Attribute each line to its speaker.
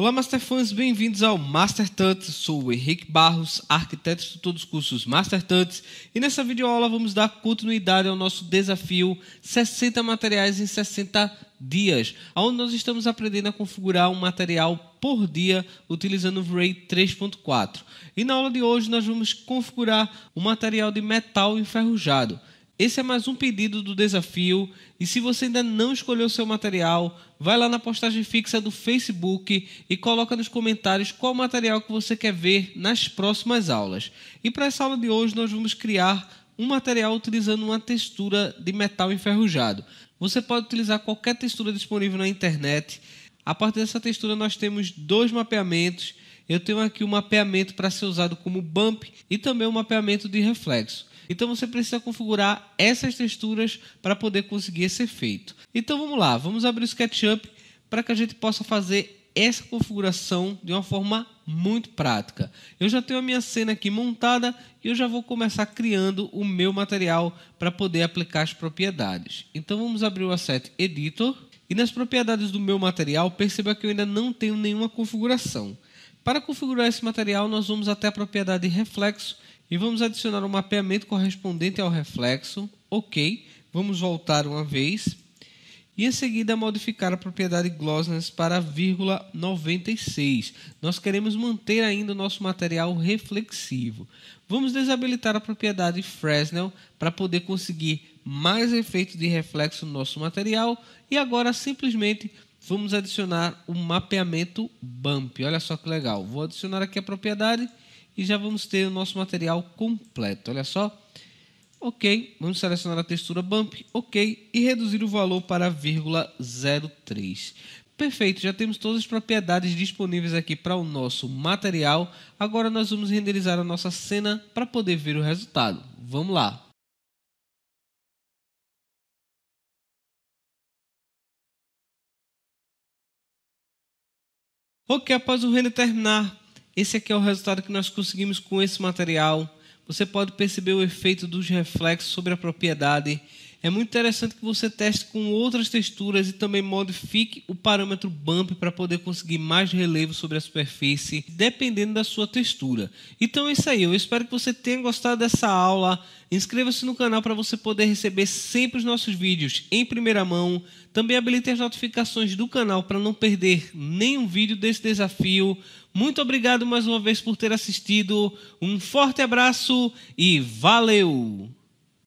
Speaker 1: Olá, Master Fans, bem-vindos ao Master Tuts. Sou o Henrique Barros, arquiteto de todos os cursos Master Tuts, e nessa videoaula vamos dar continuidade ao nosso desafio 60 materiais em 60 dias, onde nós estamos aprendendo a configurar um material por dia utilizando o Vray 3.4. E na aula de hoje nós vamos configurar um material de metal enferrujado. Esse é mais um pedido do desafio. E se você ainda não escolheu seu material, vai lá na postagem fixa do Facebook e coloca nos comentários qual material que você quer ver nas próximas aulas. E para essa aula de hoje nós vamos criar um material utilizando uma textura de metal enferrujado. Você pode utilizar qualquer textura disponível na internet. A partir dessa textura nós temos dois mapeamentos. Eu tenho aqui o um mapeamento para ser usado como bump e também o um mapeamento de reflexo. Então você precisa configurar essas texturas para poder conseguir esse efeito. Então vamos lá, vamos abrir o SketchUp para que a gente possa fazer essa configuração de uma forma muito prática. Eu já tenho a minha cena aqui montada e eu já vou começar criando o meu material para poder aplicar as propriedades. Então vamos abrir o Asset Editor e nas propriedades do meu material perceba que eu ainda não tenho nenhuma configuração. Para configurar esse material nós vamos até a propriedade Reflexo e vamos adicionar o um mapeamento correspondente ao reflexo. Ok, vamos voltar uma vez. E em seguida modificar a propriedade Glossness para vírgula 96. Nós queremos manter ainda o nosso material reflexivo. Vamos desabilitar a propriedade Fresnel para poder conseguir mais efeito de reflexo no nosso material. E agora simplesmente vamos adicionar o um mapeamento Bump. Olha só que legal. Vou adicionar aqui a propriedade e já vamos ter o nosso material completo. Olha só. Ok, vamos selecionar a textura Bump, ok, e reduzir o valor para 0,03. Perfeito, já temos todas as propriedades disponíveis aqui para o nosso material. Agora nós vamos renderizar a nossa cena para poder ver o resultado. Vamos lá! Ok, após o render terminar, esse aqui é o resultado que nós conseguimos com esse material. Você pode perceber o efeito dos reflexos sobre a propriedade é muito interessante que você teste com outras texturas e também modifique o parâmetro bump para poder conseguir mais relevo sobre a superfície, dependendo da sua textura. Então é isso aí, eu espero que você tenha gostado dessa aula. Inscreva-se no canal para você poder receber sempre os nossos vídeos em primeira mão. Também habilite as notificações do canal para não perder nenhum vídeo desse desafio. Muito obrigado mais uma vez por ter assistido. Um forte abraço e valeu!